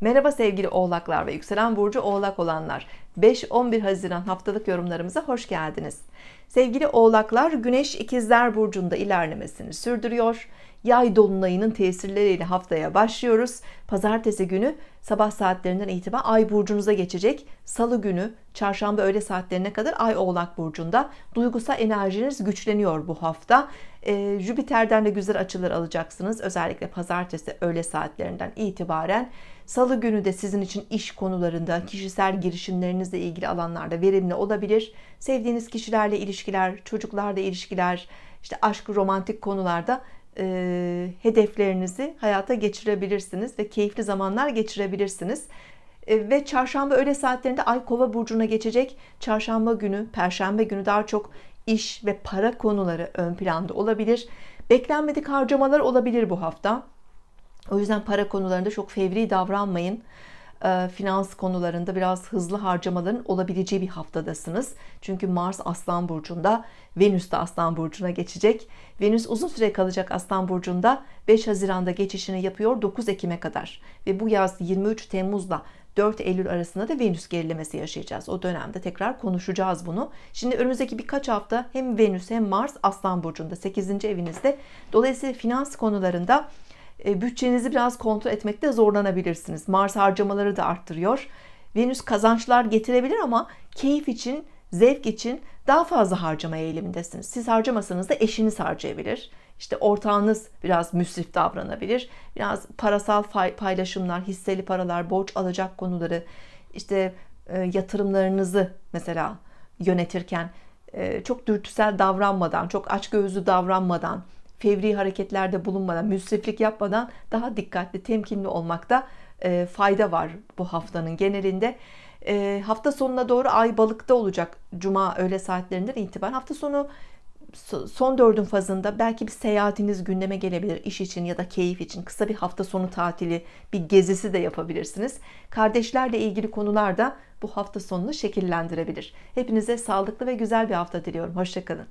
Merhaba sevgili oğlaklar ve yükselen burcu oğlak olanlar. 5-11 Haziran haftalık yorumlarımıza hoş geldiniz. Sevgili oğlaklar, Güneş ikizler burcunda ilerlemesini sürdürüyor. Yay dolunayının tesirleriyle haftaya başlıyoruz. Pazartesi günü sabah saatlerinden itibaren ay burcunuza geçecek. Salı günü çarşamba öğle saatlerine kadar ay oğlak burcunda. Duygusal enerjiniz güçleniyor bu hafta. Ee, Jüpiter'den de güzel açılar alacaksınız. Özellikle pazartesi öğle saatlerinden itibaren. Salı günü de sizin için iş konularında, kişisel girişimleriniz kendinizle ilgili alanlarda verimli olabilir. Sevdiğiniz kişilerle ilişkiler, çocuklarla ilişkiler, işte aşk, romantik konularda e, hedeflerinizi hayata geçirebilirsiniz ve keyifli zamanlar geçirebilirsiniz. E, ve çarşamba öğle saatlerinde Ay Kova burcuna geçecek. Çarşamba günü, perşembe günü daha çok iş ve para konuları ön planda olabilir. Beklenmedik harcamalar olabilir bu hafta. O yüzden para konularında çok fevri davranmayın. E, finans konularında biraz hızlı harcamaların olabileceği bir haftadasınız. Çünkü Mars Aslan Burcu'nda, Venüs de Aslan Burcu'na geçecek. Venüs uzun süre kalacak Aslan Burcu'nda 5 Haziran'da geçişini yapıyor 9 Ekim'e kadar. Ve bu yaz 23 Temmuz'da 4 Eylül arasında da Venüs gerilemesi yaşayacağız. O dönemde tekrar konuşacağız bunu. Şimdi önümüzdeki birkaç hafta hem Venüs hem Mars Aslan Burcu'nda 8. evinizde. Dolayısıyla finans konularında e, bütçenizi biraz kontrol etmekte zorlanabilirsiniz. Mars harcamaları da arttırıyor. Venüs kazançlar getirebilir ama keyif için, zevk için daha fazla harcama eğilimindesiniz. Siz harcamasanız da eşiniz harcayabilir. İşte ortağınız biraz müsrif davranabilir. Biraz parasal paylaşımlar, hisseli paralar, borç alacak konuları, işte e, yatırımlarınızı mesela yönetirken e, çok dürtüsel davranmadan, çok açgözlü davranmadan fevri hareketlerde bulunmadan, müsriflik yapmadan daha dikkatli, temkinli olmakta e, fayda var bu haftanın genelinde. E, hafta sonuna doğru ay balıkta olacak cuma öğle saatlerinden itibaren. Hafta sonu son dördün fazında belki bir seyahatiniz gündeme gelebilir iş için ya da keyif için kısa bir hafta sonu tatili bir gezisi de yapabilirsiniz kardeşlerle ilgili konular da bu hafta sonunu şekillendirebilir hepinize sağlıklı ve güzel bir hafta diliyorum hoşçakalın